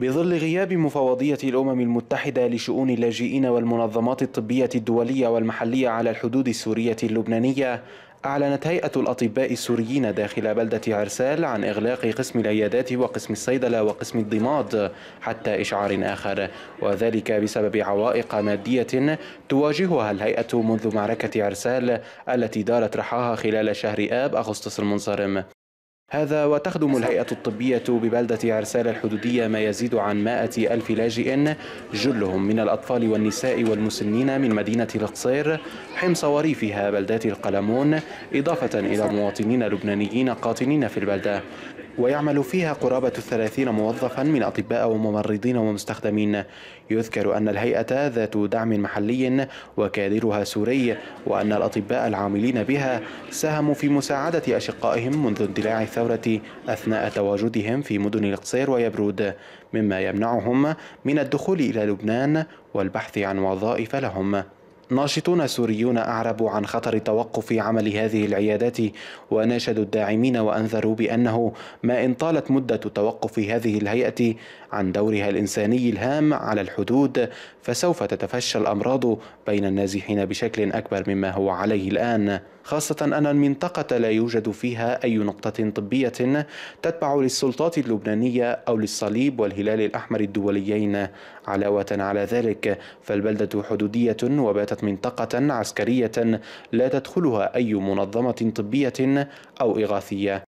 بظل غياب مفوضية الأمم المتحدة لشؤون اللاجئين والمنظمات الطبية الدولية والمحلية على الحدود السورية اللبنانية أعلنت هيئة الأطباء السوريين داخل بلدة عرسال عن إغلاق قسم العيادات وقسم الصيدلة وقسم الضماد حتى إشعار آخر وذلك بسبب عوائق مادية تواجهها الهيئة منذ معركة عرسال التي دارت رحاها خلال شهر آب أغسطس المنصرم هذا وتخدم الهيئة الطبية ببلدة عرسال الحدودية ما يزيد عن مائة ألف لاجئ جلهم من الأطفال والنساء والمسنين من مدينة القصير حمص وريفها بلدات القلمون إضافة إلى مواطنين لبنانيين قاطنين في البلدة ويعمل فيها قرابة الثلاثين موظفا من أطباء وممرضين ومستخدمين يذكر أن الهيئة ذات دعم محلي وكادرها سوري وأن الأطباء العاملين بها ساهموا في مساعدة أشقائهم منذ اندلاع الثورة أثناء تواجدهم في مدن القصير ويبرود مما يمنعهم من الدخول إلى لبنان والبحث عن وظائف لهم ناشطون سوريون أعربوا عن خطر توقف عمل هذه العيادات وناشدوا الداعمين وأنذروا بأنه ما إن طالت مدة توقف هذه الهيئة عن دورها الإنساني الهام على الحدود فسوف تتفشى الأمراض بين النازحين بشكل أكبر مما هو عليه الآن خاصة أن المنطقة لا يوجد فيها أي نقطة طبية تتبع للسلطات اللبنانية أو للصليب والهلال الأحمر الدوليين علاوة على ذلك فالبلدة حدودية وباتت منطقة عسكرية لا تدخلها أي منظمة طبية أو إغاثية